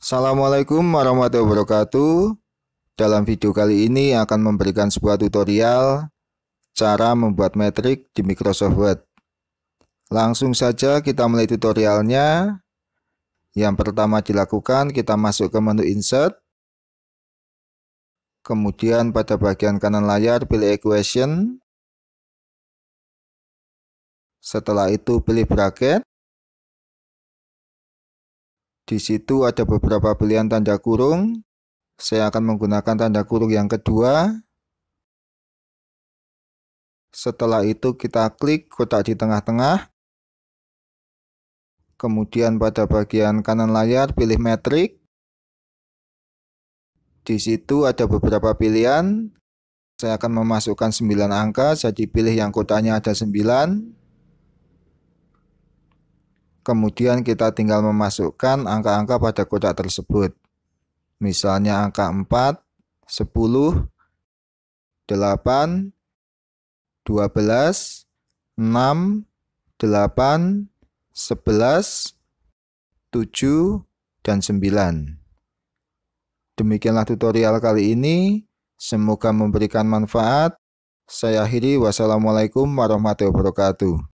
Assalamualaikum warahmatullahi wabarakatuh Dalam video kali ini akan memberikan sebuah tutorial Cara membuat metrik di Microsoft Word Langsung saja kita mulai tutorialnya Yang pertama dilakukan kita masuk ke menu insert Kemudian pada bagian kanan layar pilih equation Setelah itu pilih bracket di situ ada beberapa pilihan tanda kurung. Saya akan menggunakan tanda kurung yang kedua. Setelah itu kita klik kotak di tengah-tengah. Kemudian pada bagian kanan layar pilih metrik. Di situ ada beberapa pilihan. Saya akan memasukkan 9 angka, jadi pilih yang kotanya ada 9. Kemudian kita tinggal memasukkan angka-angka pada kotak tersebut. Misalnya angka 4, 10, 8, 12, 6, 8, 11, 7, dan 9. Demikianlah tutorial kali ini. Semoga memberikan manfaat. Saya akhiri. Wassalamualaikum warahmatullahi wabarakatuh.